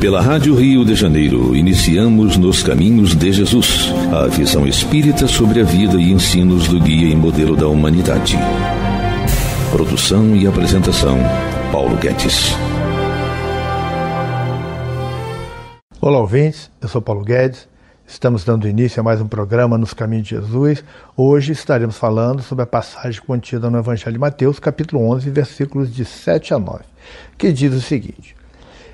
Pela Rádio Rio de Janeiro, iniciamos Nos Caminhos de Jesus, a visão espírita sobre a vida e ensinos do guia e modelo da humanidade. Produção e apresentação, Paulo Guedes. Olá, ouvintes. Eu sou Paulo Guedes. Estamos dando início a mais um programa Nos Caminhos de Jesus. Hoje estaremos falando sobre a passagem contida no Evangelho de Mateus, capítulo 11, versículos de 7 a 9, que diz o seguinte: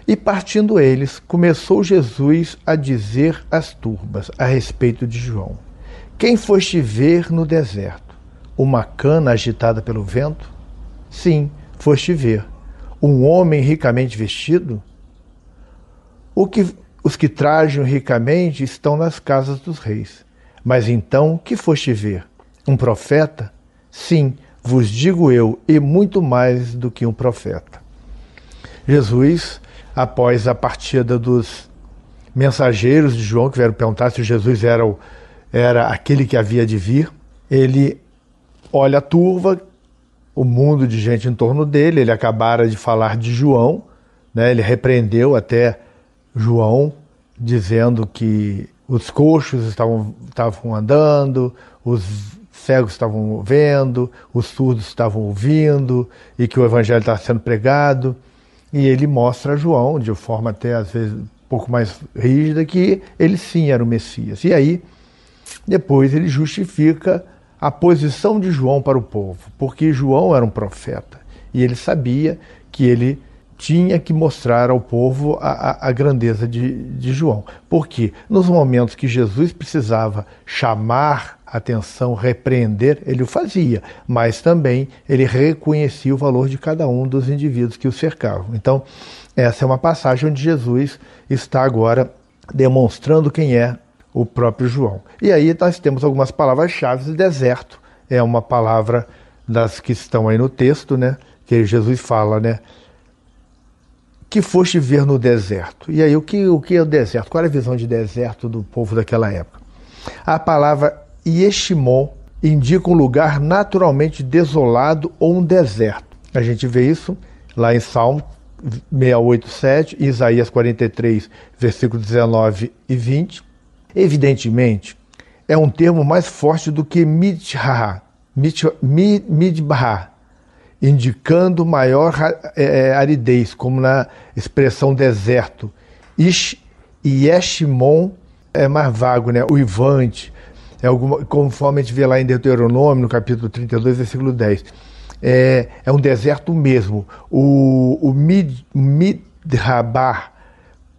e partindo eles, começou Jesus a dizer às turbas a respeito de João: Quem foste ver no deserto? Uma cana agitada pelo vento? Sim, foste ver. Um homem ricamente vestido? O que, os que trajam ricamente estão nas casas dos reis. Mas então, que foste ver? Um profeta? Sim, vos digo eu, e muito mais do que um profeta. Jesus após a partida dos mensageiros de João, que vieram perguntar se Jesus era, o, era aquele que havia de vir. Ele olha a turva, o mundo de gente em torno dele, ele acabara de falar de João, né? ele repreendeu até João, dizendo que os coxos estavam, estavam andando, os cegos estavam vendo, os surdos estavam ouvindo e que o evangelho estava sendo pregado. E ele mostra a João, de forma até às vezes um pouco mais rígida, que ele sim era o Messias. E aí, depois ele justifica a posição de João para o povo, porque João era um profeta e ele sabia que ele tinha que mostrar ao povo a, a, a grandeza de, de João. Porque nos momentos que Jesus precisava chamar atenção, repreender, ele o fazia, mas também ele reconhecia o valor de cada um dos indivíduos que o cercavam. Então, essa é uma passagem onde Jesus está agora demonstrando quem é o próprio João. E aí nós temos algumas palavras-chave. Deserto é uma palavra das que estão aí no texto, né? Que Jesus fala, né? Que foste ver no deserto. E aí o que, o que é o deserto? Qual é a visão de deserto do povo daquela época? A palavra e Eshimon indica um lugar naturalmente desolado ou um deserto. A gente vê isso lá em Salmo 687, Isaías 43, versículo 19 e 20. Evidentemente, é um termo mais forte do que mid, Midbar, indicando maior é, é, aridez, como na expressão deserto. Ish e Eshimon é mais vago, né? o Ivante, é alguma, conforme a gente vê lá em Deuteronômio, no capítulo 32, versículo 10. É, é um deserto mesmo. O, o Mid, Midrabar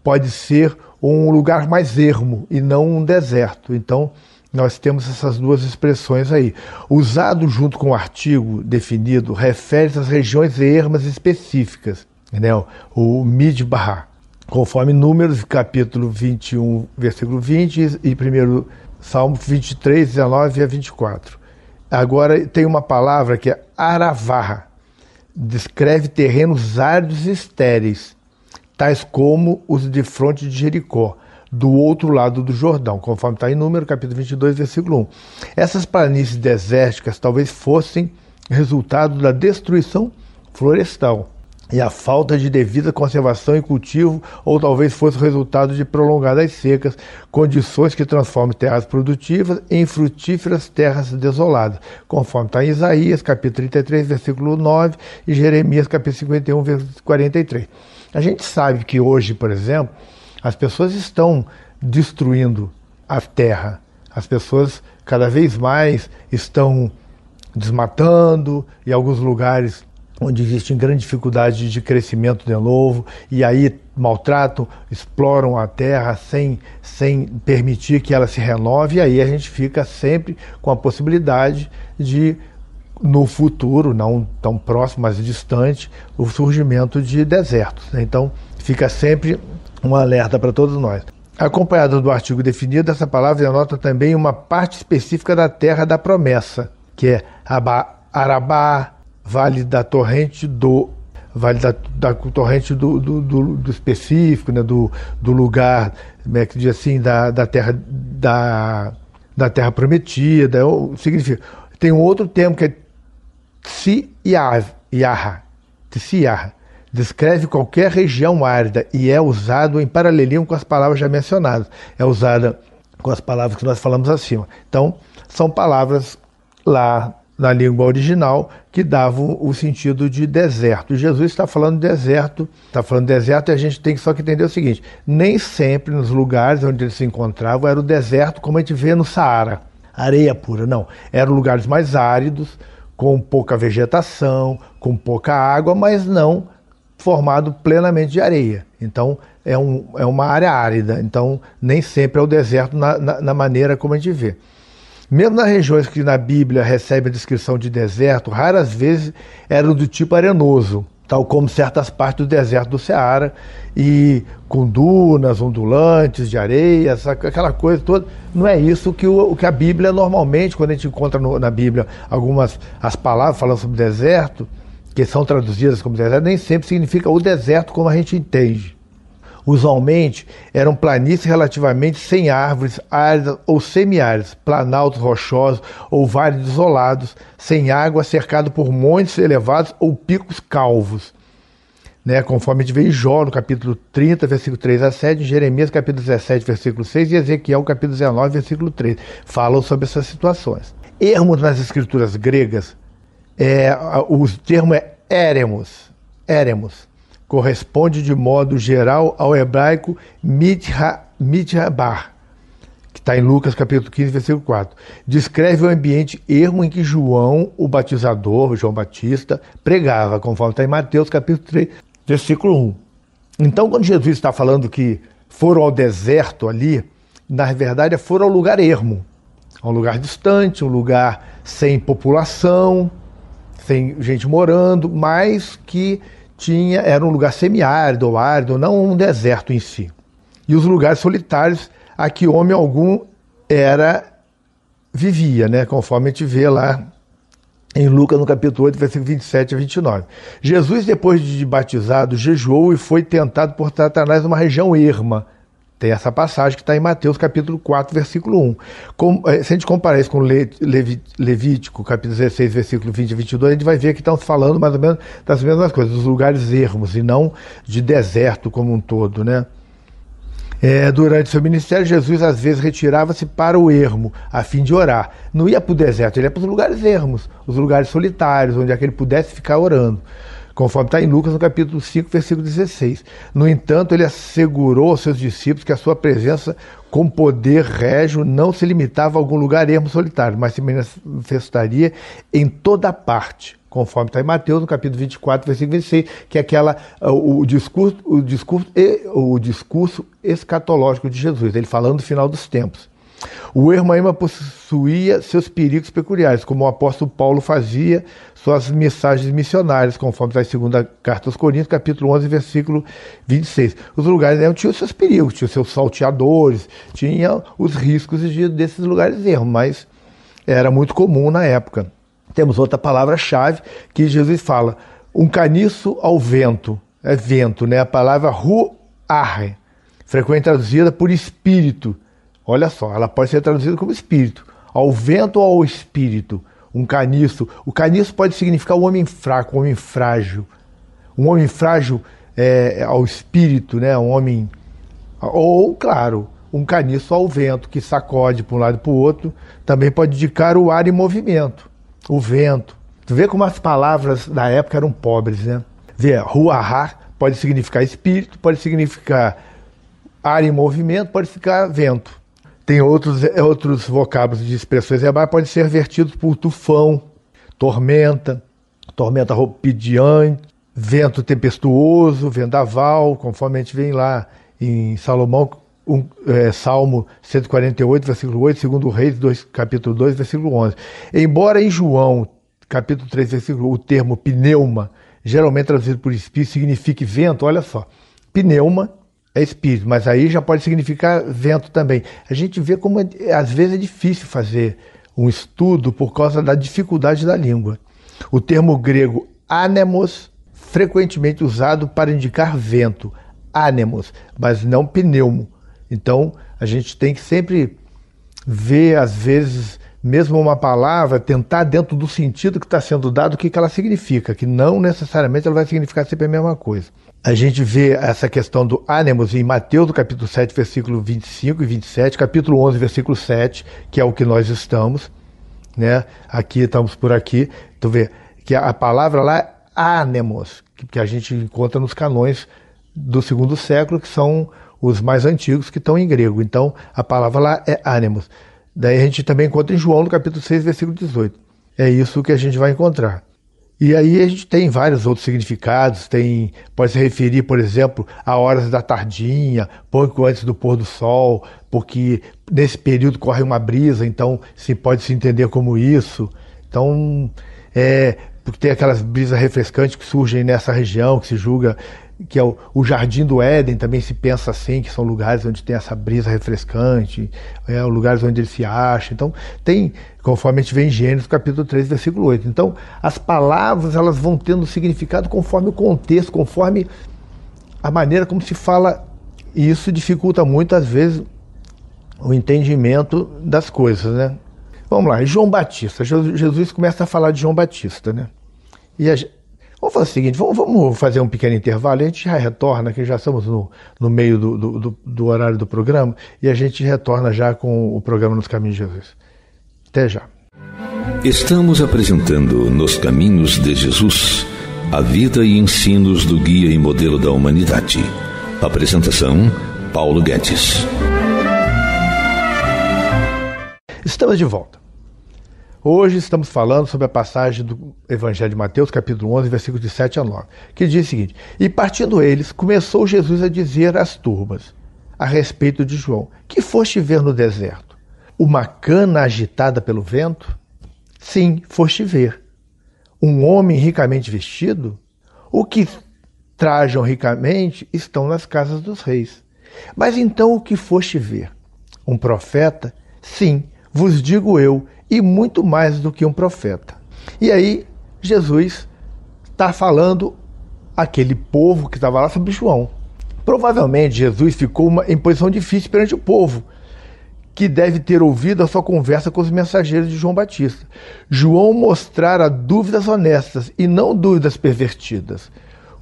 pode ser um lugar mais ermo e não um deserto. Então, nós temos essas duas expressões aí. Usado junto com o artigo definido, refere-se às regiões ermas específicas, né? o Midbar, conforme Números, capítulo 21, versículo 20 e 1 Salmo 23, 19 a 24. Agora tem uma palavra que é aravarra. Descreve terrenos áridos e estéreis, tais como os de fronte de Jericó, do outro lado do Jordão, conforme está em Número, capítulo 22, versículo 1. Essas planícies desérticas talvez fossem resultado da destruição florestal e a falta de devida conservação e cultivo, ou talvez fosse o resultado de prolongadas secas, condições que transformam terras produtivas em frutíferas terras desoladas, conforme está em Isaías, capítulo 33, versículo 9, e Jeremias, capítulo 51, versículo 43. A gente sabe que hoje, por exemplo, as pessoas estão destruindo a terra, as pessoas cada vez mais estão desmatando, e alguns lugares onde existe grande dificuldade de crescimento de novo, e aí maltratam, exploram a terra sem, sem permitir que ela se renove, e aí a gente fica sempre com a possibilidade de, no futuro, não tão próximo, mas distante, o surgimento de desertos. Né? Então, fica sempre um alerta para todos nós. Acompanhado do artigo definido, essa palavra anota também uma parte específica da terra da promessa, que é Arabá, Vale da Torrente do Vale da, da Torrente do, do, do, do específico, né, do, do lugar, como é que diz assim, da, da terra da, da terra prometida, significa. Tem um outro termo que é Tsiyaha, Tsiyaha. Descreve qualquer região árida e é usado em paralelismo com as palavras já mencionadas. É usada com as palavras que nós falamos acima. Então, são palavras lá na língua original que davam o sentido de deserto. Jesus está falando deserto, está falando deserto e a gente tem só que entender o seguinte: nem sempre nos lugares onde eles se encontravam era o deserto como a gente vê no Saara, areia pura. Não, eram lugares mais áridos, com pouca vegetação, com pouca água, mas não formado plenamente de areia. Então é, um, é uma área árida. Então nem sempre é o deserto na, na, na maneira como a gente vê. Mesmo nas regiões que na Bíblia recebe a descrição de deserto, raras vezes eram do tipo arenoso, tal como certas partes do deserto do Ceará, e com dunas ondulantes de areia, aquela coisa toda. Não é isso que, o, que a Bíblia normalmente, quando a gente encontra no, na Bíblia algumas as palavras falando sobre deserto, que são traduzidas como deserto, nem sempre significa o deserto como a gente entende. Usualmente eram planícies relativamente sem árvores, áridas ou semiáridas, planaltos rochosos ou vales isolados, sem água, cercado por montes elevados ou picos calvos. Né, conforme a gente vê em Jó, no capítulo 30, versículo 3 a 7, em Jeremias, capítulo 17, versículo 6, e Ezequiel, capítulo 19, versículo 3, falam sobre essas situações. Ermos nas escrituras gregas, é, o termo é éremos, éremos, corresponde de modo geral ao hebraico mitrabar que está em Lucas capítulo 15, versículo 4. Descreve o ambiente ermo em que João, o batizador, João Batista, pregava, conforme está em Mateus capítulo 3, versículo 1. Então, quando Jesus está falando que foram ao deserto ali, na verdade foram ao lugar ermo, a um lugar distante, um lugar sem população, sem gente morando, mas que tinha era um lugar semiárido ou árido, não um deserto em si. E os lugares solitários a que homem algum era vivia, né? conforme a gente vê lá em Lucas, no capítulo 8, versículo 27 a 29. Jesus, depois de batizado, jejuou e foi tentado por Satanás numa região erma, tem essa passagem que está em Mateus capítulo 4, versículo 1. Eh, se a gente comparar isso com Le, Levi, Levítico, capítulo 16, versículo 20 e 22, a gente vai ver que estamos falando mais ou menos das mesmas coisas, dos lugares ermos e não de deserto como um todo, né? É, durante seu ministério, Jesus às vezes retirava-se para o ermo, a fim de orar. Não ia para o deserto, ele ia para os lugares ermos, os lugares solitários, onde é que ele pudesse ficar orando conforme está em Lucas no capítulo 5, versículo 16. No entanto, ele assegurou aos seus discípulos que a sua presença com poder régio não se limitava a algum lugar ermo solitário, mas se manifestaria em toda parte, conforme está em Mateus no capítulo 24, versículo 26, que é aquela, ah, o, discurso, o, discurso, o discurso escatológico de Jesus, ele falando do final dos tempos. O Hermaíma é possuía seus perigos peculiares, como o apóstolo Paulo fazia suas mensagens missionárias, conforme está em 2 Carta aos Coríntios, capítulo 11, versículo 26. Os lugares ermos tinham seus perigos, tinham seus salteadores, tinham os riscos de, desses lugares ermos, mas era muito comum na época. Temos outra palavra-chave que Jesus fala, um caniço ao vento, é vento, né? a palavra ruar, frequentemente traduzida por espírito, Olha só, ela pode ser traduzida como espírito. Ao vento ou ao espírito. Um caniço. O caniço pode significar um homem fraco, um homem frágil. Um homem frágil é, é, ao espírito, né? Um homem. Ou, claro, um caniço ao vento que sacode para um lado e para o outro. Também pode indicar o ar em movimento. O vento. Tu vê como as palavras da época eram pobres, né? Vê, ruahá pode significar espírito, pode significar ar em movimento, pode significar vento. Tem outros, é, outros vocábulos de expressões hebraicas, é, podem ser vertidos por tufão, tormenta, tormenta ropidiante, vento tempestuoso, vendaval, conforme a gente vem lá em Salomão, um, é, Salmo 148, versículo 8, segundo Reis, 2, capítulo 2, versículo 11. Embora em João, capítulo 3, versículo o termo pneuma, geralmente traduzido por espírito, signifique vento, olha só, pneuma é espírito, mas aí já pode significar vento também. A gente vê como é, às vezes é difícil fazer um estudo por causa da dificuldade da língua. O termo grego anemos, frequentemente usado para indicar vento, anemos, mas não pneumo. Então a gente tem que sempre ver, às vezes, mesmo uma palavra, tentar dentro do sentido que está sendo dado o que, que ela significa, que não necessariamente ela vai significar sempre a mesma coisa a gente vê essa questão do ânimos em Mateus, capítulo 7, versículo 25 e 27, capítulo 11, versículo 7, que é o que nós estamos, né? Aqui, estamos por aqui. Tu vê que a palavra lá é ânimos, que a gente encontra nos canões do segundo século, que são os mais antigos, que estão em grego. Então, a palavra lá é ânimos. Daí a gente também encontra em João, no capítulo 6, versículo 18. É isso que a gente vai encontrar. E aí a gente tem vários outros significados, tem pode se referir, por exemplo, a horas da tardinha, pouco antes do pôr do sol, porque nesse período corre uma brisa, então se pode se entender como isso. Então, é, porque tem aquelas brisas refrescantes que surgem nessa região, que se julga que é o, o, Jardim do Éden, também se pensa assim, que são lugares onde tem essa brisa refrescante, é, lugares onde ele se acha. Então, tem, conforme a gente vê em Gênesis, capítulo 3, versículo 8. Então, as palavras elas vão tendo significado conforme o contexto, conforme a maneira como se fala. E isso dificulta muito, às vezes, o entendimento das coisas, né? Vamos lá, João Batista. Jesus começa a falar de João Batista, né? E a, Vamos fazer o seguinte, vamos, vamos fazer um pequeno intervalo e a gente já retorna, que já estamos no, no meio do, do, do horário do programa, e a gente retorna já com o programa Nos Caminhos de Jesus. Até já. Estamos apresentando Nos Caminhos de Jesus, a vida e ensinos do guia e modelo da humanidade. Apresentação: Paulo Guedes. Estamos de volta. Hoje estamos falando sobre a passagem do Evangelho de Mateus, capítulo 11, versículos de 7 a 9, que diz o seguinte: E partindo eles, começou Jesus a dizer às turmas a respeito de João: Que foste ver no deserto? Uma cana agitada pelo vento? Sim, foste ver. Um homem ricamente vestido? O que trajam ricamente estão nas casas dos reis. Mas então o que foste ver? Um profeta? Sim, vos digo eu, e muito mais do que um profeta. E aí, Jesus está falando aquele povo que estava lá sobre João. Provavelmente, Jesus ficou uma, em posição difícil perante o povo, que deve ter ouvido a sua conversa com os mensageiros de João Batista. João mostrara dúvidas honestas e não dúvidas pervertidas,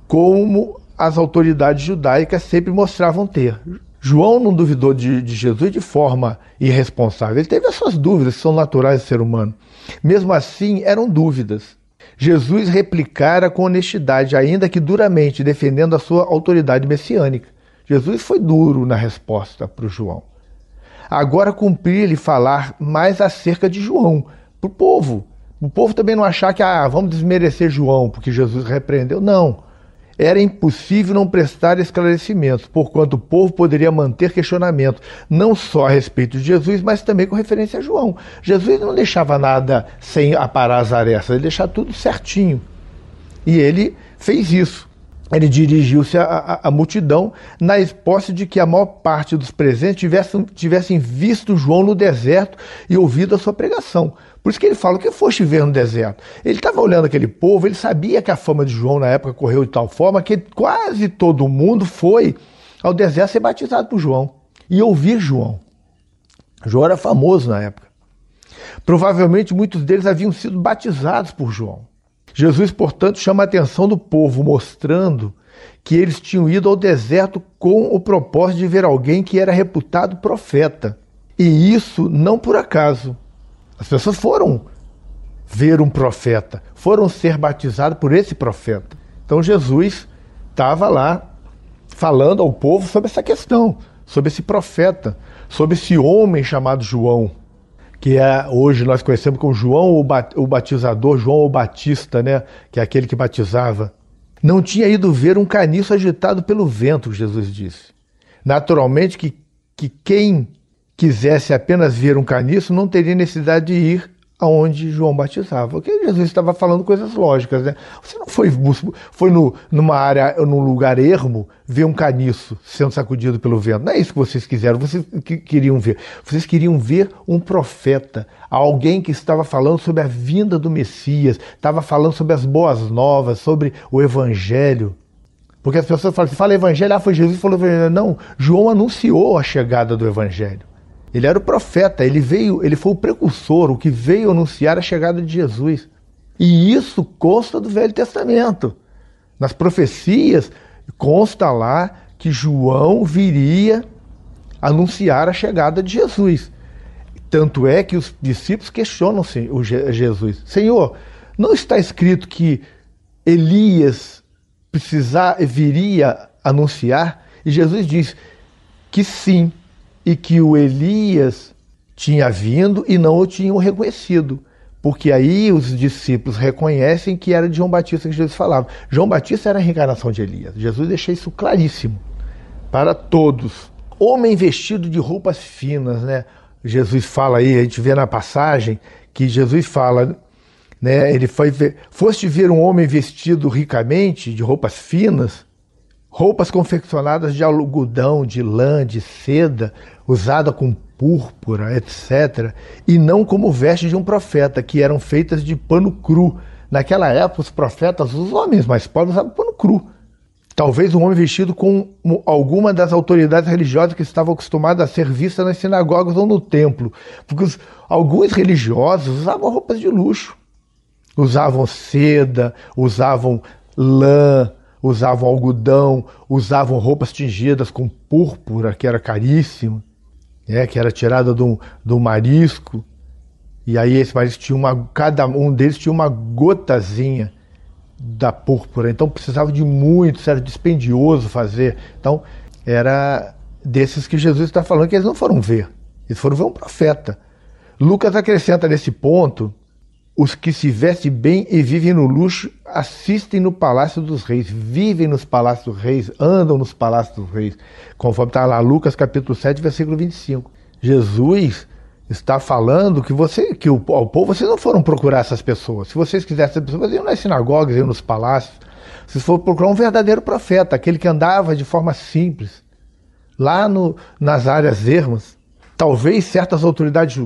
como as autoridades judaicas sempre mostravam ter. João não duvidou de, de, Jesus de forma irresponsável. Ele teve essas dúvidas, que são naturais do ser humano. Mesmo assim, eram dúvidas. Jesus replicara com honestidade, ainda que duramente, defendendo a sua autoridade messiânica. Jesus foi duro na resposta para o João. Agora cumpria-lhe falar mais acerca de João, para o povo. O povo também não achar que ah, vamos desmerecer João porque Jesus repreendeu. Não era impossível não prestar esclarecimentos, porquanto o povo poderia manter questionamento, não só a respeito de Jesus, mas também com referência a João. Jesus não deixava nada sem aparar as arestas, ele deixava tudo certinho. E ele fez isso. Ele dirigiu-se à, multidão na posse de que a maior parte dos presentes tivessem, tivessem visto João no deserto e ouvido a sua pregação. Por isso que ele fala: o que foste ver no deserto? Ele estava olhando aquele povo, ele sabia que a fama de João na época correu de tal forma que quase todo mundo foi ao deserto ser batizado por João e ouvir João. João era famoso na época. Provavelmente muitos deles haviam sido batizados por João. Jesus, portanto, chama a atenção do povo, mostrando que eles tinham ido ao deserto com o propósito de ver alguém que era reputado profeta. E isso não por acaso. As pessoas foram ver um profeta, foram ser batizadas por esse profeta. Então Jesus estava lá falando ao povo sobre essa questão, sobre esse profeta, sobre esse homem chamado João, que é hoje nós conhecemos como João o batizador, João o Batista, né, que é aquele que batizava. Não tinha ido ver um caniço agitado pelo vento, Jesus disse. Naturalmente que, que quem quisesse apenas ver um caniço, não teria necessidade de ir aonde João batizava. Porque Jesus estava falando coisas lógicas, né? Você não foi, foi no, numa área, num lugar ermo, ver um caniço sendo sacudido pelo vento. Não é isso que vocês quiseram, vocês que queriam ver. Vocês queriam ver um profeta, alguém que estava falando sobre a vinda do Messias, estava falando sobre as boas novas, sobre o evangelho. Porque as pessoas falam assim, fala evangelho, ah, foi Jesus falou evangelho. Não, João anunciou a chegada do evangelho. Ele era o profeta, ele veio, ele foi o precursor, o que veio anunciar a chegada de Jesus. E isso consta do Velho Testamento. Nas profecias consta lá que João viria anunciar a chegada de Jesus. Tanto é que os discípulos questionam o Jesus: Senhor, não está escrito que Elias precisar, viria anunciar? E Jesus diz que sim, e que o Elias tinha vindo e não o tinham reconhecido. Porque aí os discípulos reconhecem que era de João Batista que Jesus falava. João Batista era a reencarnação de Elias. Jesus deixou isso claríssimo para todos. Homem vestido de roupas finas, né? Jesus fala aí, a gente vê na passagem que Jesus fala, né? Ele foi ver, foste ver um homem vestido ricamente de roupas finas, roupas confeccionadas de algodão, de lã, de seda, usada com púrpura, etc., e não como vestes de um profeta, que eram feitas de pano cru. Naquela época, os profetas, os homens mais pobres, usavam pano cru. Talvez um homem vestido com alguma das autoridades religiosas que estavam acostumadas a ser vistas nas sinagogas ou no templo. Porque os, alguns religiosos usavam roupas de luxo. Usavam seda, usavam lã, usavam algodão, usavam roupas tingidas com púrpura, que era caríssima, né, que era tirada de um, marisco. E aí esse marisco tinha uma, cada um deles tinha uma gotazinha da púrpura. Então precisava de muito, era dispendioso fazer. Então era desses que Jesus está falando que eles não foram ver. Eles foram ver um profeta. Lucas acrescenta nesse ponto os que se vestem bem e vivem no luxo assistem no palácio dos reis, vivem nos palácios dos reis, andam nos palácios dos reis, conforme está lá Lucas capítulo 7, versículo 25. Jesus está falando que você, que o, povo, vocês não foram procurar essas pessoas. Se vocês quisessem essas pessoas, iam nas sinagogas, iam nos palácios. Vocês foram procurar um verdadeiro profeta, aquele que andava de forma simples, lá no, nas áreas ermas Talvez certas autoridades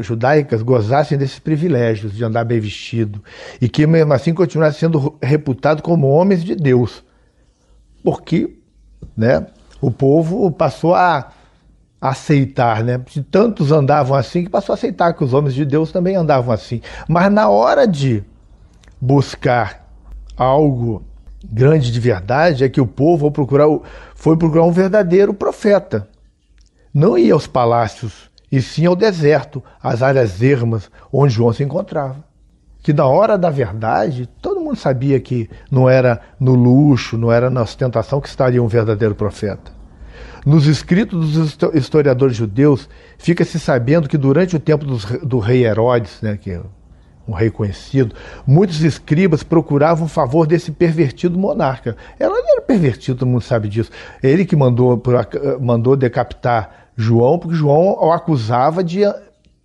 judaicas gozassem desses privilégios de andar bem vestido e que mesmo assim continuassem sendo reputados como homens de Deus, porque né, o povo passou a aceitar, né? De tantos andavam assim que passou a aceitar que os homens de Deus também andavam assim. Mas na hora de buscar algo grande de verdade é que o povo foi procurar um verdadeiro profeta não ia aos palácios, e sim ao deserto, às áreas ermas onde João se encontrava. Que na hora da verdade, todo mundo sabia que não era no luxo, não era na ostentação que estaria um verdadeiro profeta. Nos escritos dos historiadores judeus, fica-se sabendo que durante o tempo dos, do rei Herodes, né, que é um rei conhecido, muitos escribas procuravam favor desse pervertido monarca. Herodes era pervertido, todo mundo sabe disso. Ele que mandou, mandou decapitar João, porque João o acusava de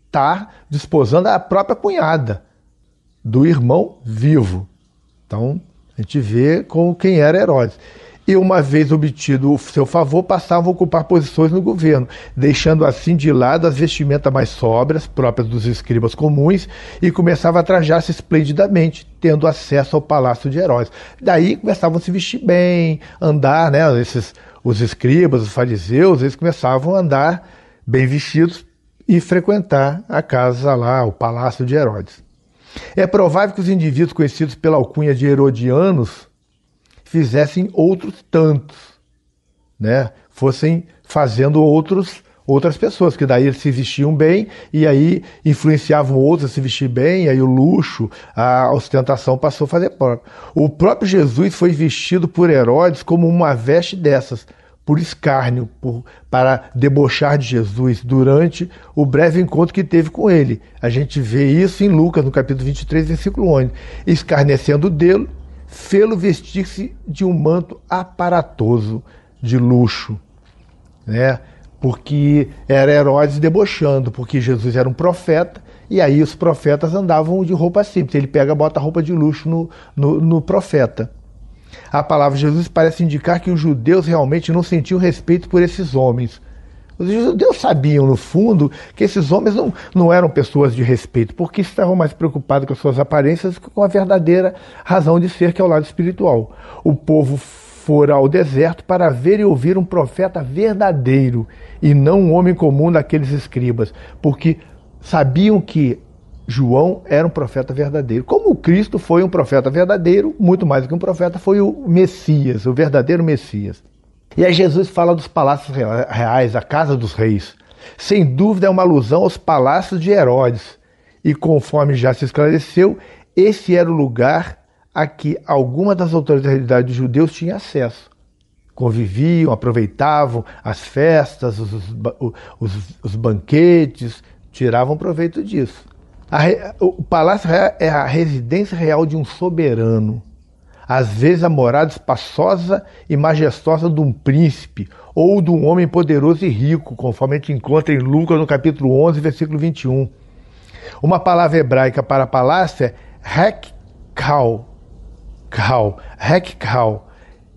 estar desposando a própria cunhada do irmão vivo. Então, a gente vê com quem era Herodes. E uma vez obtido o seu favor, passavam a ocupar posições no governo, deixando assim de lado as vestimentas mais sóbrias, próprias dos escribas comuns, e começava a trajar-se esplendidamente, tendo acesso ao palácio de Herodes. Daí começavam a se vestir bem, andar, né, esses os escribas, os fariseus, eles começavam a andar bem vestidos e frequentar a casa lá, o palácio de Herodes. É provável que os indivíduos conhecidos pela alcunha de herodianos fizessem outros tantos, né? Fossem fazendo outros outras pessoas, que daí eles se vestiam bem e aí influenciavam outros a se vestir bem, e aí o luxo, a ostentação passou a fazer parte. O próprio Jesus foi vestido por Herodes como uma veste dessas, por escárnio, por, para debochar de Jesus durante o breve encontro que teve com ele. A gente vê isso em Lucas, no capítulo 23, versículo 11. Escarnecendo dele, fê-lo vestir-se de um manto aparatoso, de luxo, né? porque era Herodes debochando, porque Jesus era um profeta, e aí os profetas andavam de roupa simples. Ele pega bota roupa de luxo no, no, no profeta. A palavra de Jesus parece indicar que os judeus realmente não sentiam respeito por esses homens. Os judeus sabiam, no fundo, que esses homens não, não eram pessoas de respeito, porque estavam mais preocupados com as suas aparências que com a verdadeira razão de ser, que é o lado espiritual. O povo fora ao deserto para ver e ouvir um profeta verdadeiro, e não um homem comum daqueles escribas, porque sabiam que João era um profeta verdadeiro. Como o Cristo foi um profeta verdadeiro, muito mais do que um profeta, foi o Messias, o verdadeiro Messias. E aí Jesus fala dos palácios reais, a casa dos reis. Sem dúvida é uma alusão aos palácios de Herodes. E conforme já se esclareceu, esse era o lugar a que algumas das autoridades judeus tinham acesso. Conviviam, aproveitavam as festas, os, os, os banquetes, tiravam proveito disso. A, o palácio é a residência real de um soberano, às vezes a morada espaçosa e majestosa de um príncipe ou de um homem poderoso e rico, conforme a gente encontra em Lucas no capítulo 11, versículo 21. Uma palavra hebraica para palácio é rekkal, kal,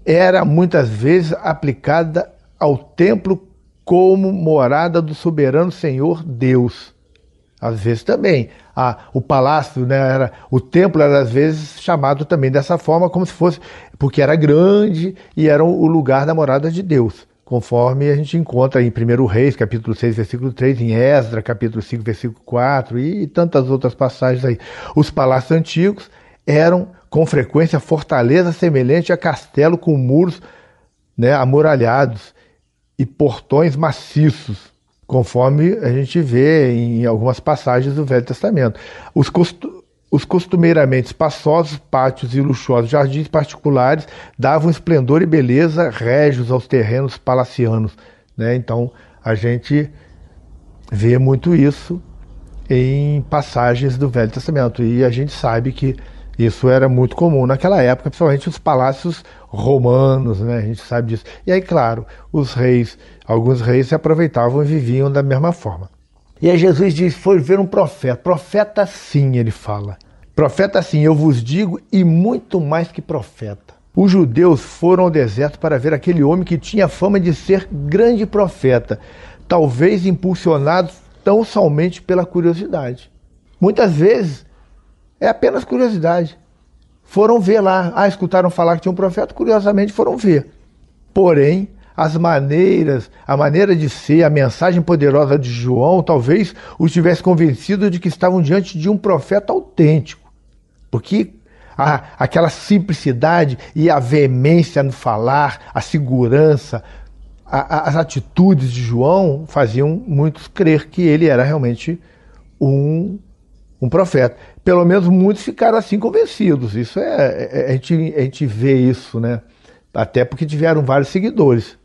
era muitas vezes aplicada ao templo como morada do soberano Senhor Deus. Às vezes também. A, o palácio, né, era, o templo era às vezes chamado também dessa forma, como se fosse, porque era grande e era o lugar da morada de Deus, conforme a gente encontra em 1 Reis, capítulo 6, versículo 3, em Esdra, capítulo 5, versículo 4 e, tantas outras passagens aí. Os palácios antigos eram, com frequência, fortaleza semelhante a castelo com muros né, amuralhados e portões maciços conforme a gente vê em algumas passagens do Velho Testamento. Os, costu os costumeiramente espaçosos pátios e luxuosos jardins particulares davam esplendor e beleza régios aos terrenos palacianos. Né? Então, a gente vê muito isso em passagens do Velho Testamento. E a gente sabe que isso era muito comum naquela época, principalmente os palácios romanos, né? A gente sabe disso. E aí, claro, os reis, alguns reis se aproveitavam e viviam da mesma forma. E aí Jesus diz: "Foi ver um profeta. Profeta sim", ele fala. Profeta sim, eu vos digo, e muito mais que profeta. Os judeus foram ao deserto para ver aquele homem que tinha fama de ser grande profeta, talvez impulsionado tão somente pela curiosidade. Muitas vezes é apenas curiosidade foram ver lá. Ah, escutaram falar que tinha um profeta, curiosamente foram ver. Porém, as maneiras, a maneira de ser, a mensagem poderosa de João, talvez os tivesse convencido de que estavam diante de um profeta autêntico. Porque a, aquela simplicidade e a veemência no falar, a segurança, a, a, as atitudes de João faziam muitos crer que ele era realmente um, um profeta pelo menos muitos ficaram assim convencidos. Isso é, é, é a, gente, a gente vê isso, né? Até porque tiveram vários seguidores.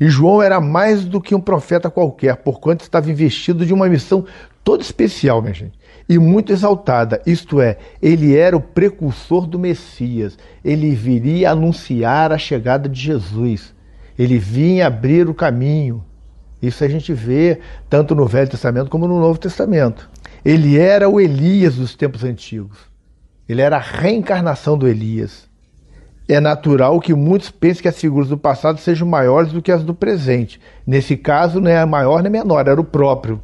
E João era mais do que um profeta qualquer, porquanto estava investido de uma missão toda especial, minha gente, e muito exaltada. Isto é, ele era o precursor do Messias. Ele viria anunciar a chegada de Jesus. Ele vinha abrir o caminho. Isso a gente vê tanto no Velho Testamento como no Novo Testamento. Ele era o Elias dos tempos antigos. Ele era a reencarnação do Elias. É natural que muitos pensem que as figuras do passado sejam maiores do que as do presente. Nesse caso, não é maior nem menor, era o próprio.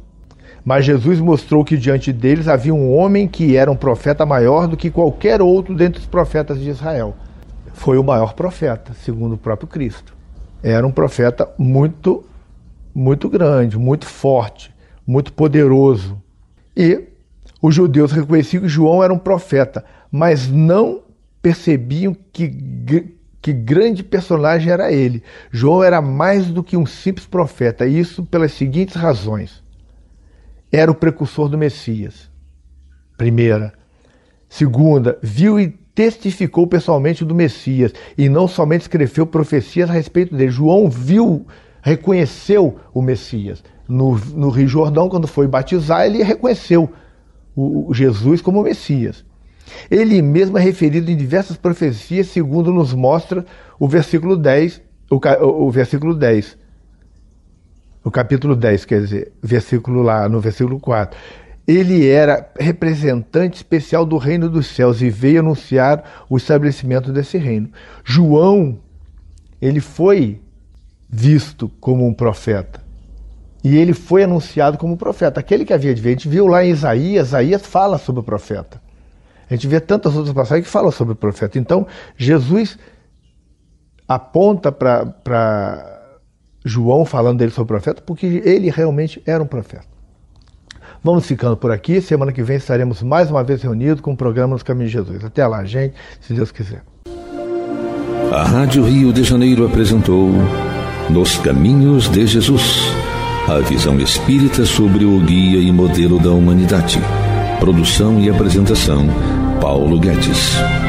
Mas Jesus mostrou que diante deles havia um homem que era um profeta maior do que qualquer outro dentre os profetas de Israel. Foi o maior profeta, segundo o próprio Cristo. Era um profeta muito muito grande, muito forte, muito poderoso. E os judeus reconheciam que João era um profeta, mas não percebiam que, que grande personagem era ele. João era mais do que um simples profeta, e isso pelas seguintes razões. Era o precursor do Messias, primeira. Segunda, viu e testificou pessoalmente do Messias, e não somente escreveu profecias a respeito dele. João viu reconheceu o Messias. No, no Rio Jordão, quando foi batizar, ele reconheceu o, o Jesus como o Messias. Ele mesmo é referido em diversas profecias, segundo nos mostra o versículo 10, o, o, o versículo 10. O capítulo 10, quer dizer, versículo lá, no versículo 4. Ele era representante especial do reino dos céus e veio anunciar o estabelecimento desse reino. João, ele foi visto como um profeta. E ele foi anunciado como profeta. Aquele que havia de vir, a gente viu lá em Isaías, Isaías fala sobre o profeta. A gente vê tantas outras passagens que falam sobre o profeta. Então, Jesus aponta para João falando dele sobre o profeta, porque ele realmente era um profeta. Vamos ficando por aqui. Semana que vem estaremos mais uma vez reunidos com o programa Nos Caminhos de Jesus. Até lá, gente, se Deus quiser. A Rádio Rio de Janeiro apresentou. Nos Caminhos de Jesus. A visão espírita sobre o guia e modelo da humanidade. Produção e apresentação: Paulo Guedes.